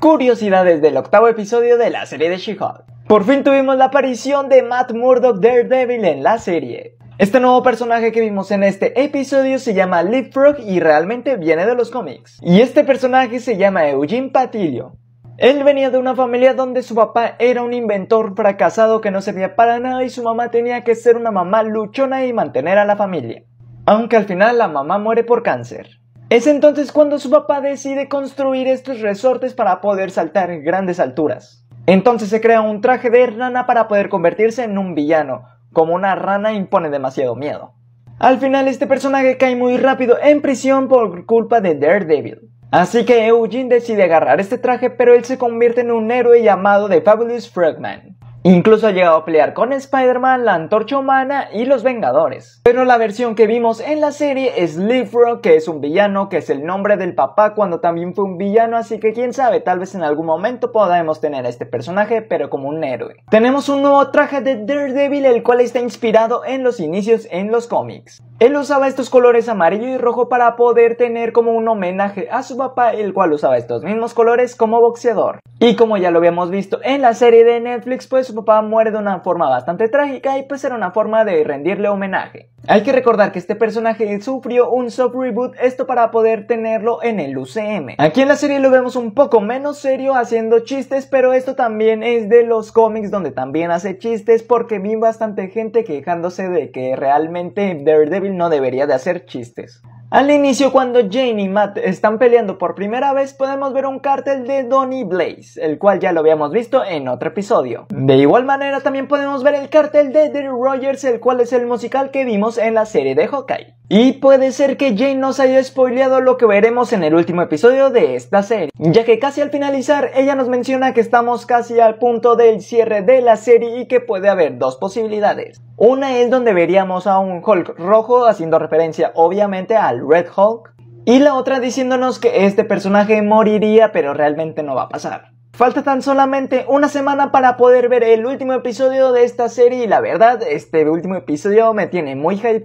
curiosidades del octavo episodio de la serie de She-Hulk. Por fin tuvimos la aparición de Matt Murdock Daredevil en la serie. Este nuevo personaje que vimos en este episodio se llama Leapfrog y realmente viene de los cómics. Y este personaje se llama Eugene Patilio. Él venía de una familia donde su papá era un inventor fracasado que no servía para nada y su mamá tenía que ser una mamá luchona y mantener a la familia. Aunque al final la mamá muere por cáncer. Es entonces cuando su papá decide construir estos resortes para poder saltar grandes alturas. Entonces se crea un traje de rana para poder convertirse en un villano, como una rana impone demasiado miedo. Al final este personaje cae muy rápido en prisión por culpa de Daredevil. Así que Eugene decide agarrar este traje pero él se convierte en un héroe llamado The Fabulous Frogman. Incluso ha llegado a pelear con Spider-Man, la Antorcha Humana y los Vengadores. Pero la versión que vimos en la serie es Lifrow, que es un villano, que es el nombre del papá cuando también fue un villano, así que quién sabe, tal vez en algún momento podamos tener a este personaje, pero como un héroe. Tenemos un nuevo traje de Daredevil, el cual está inspirado en los inicios en los cómics. Él usaba estos colores amarillo y rojo para poder tener como un homenaje a su papá, el cual usaba estos mismos colores como boxeador. Y como ya lo habíamos visto en la serie de Netflix, pues su papá muere de una forma bastante trágica y pues era una forma de rendirle homenaje. Hay que recordar que este personaje sufrió un soft reboot, esto para poder tenerlo en el UCM. Aquí en la serie lo vemos un poco menos serio haciendo chistes, pero esto también es de los cómics donde también hace chistes porque vi bastante gente quejándose de que realmente Daredevil no debería de hacer chistes. Al inicio, cuando Jane y Matt están peleando por primera vez, podemos ver un cartel de Donnie Blaze, el cual ya lo habíamos visto en otro episodio. De igual manera, también podemos ver el cartel de Derry Rogers, el cual es el musical que vimos en la serie de Hawkeye. Y puede ser que Jane nos haya spoileado lo que veremos en el último episodio de esta serie, ya que casi al finalizar ella nos menciona que estamos casi al punto del cierre de la serie y que puede haber dos posibilidades. Una es donde veríamos a un Hulk rojo haciendo referencia obviamente al Red Hulk, y la otra diciéndonos que este personaje moriría pero realmente no va a pasar. Falta tan solamente una semana para poder ver el último episodio de esta serie y la verdad, este último episodio me tiene muy hype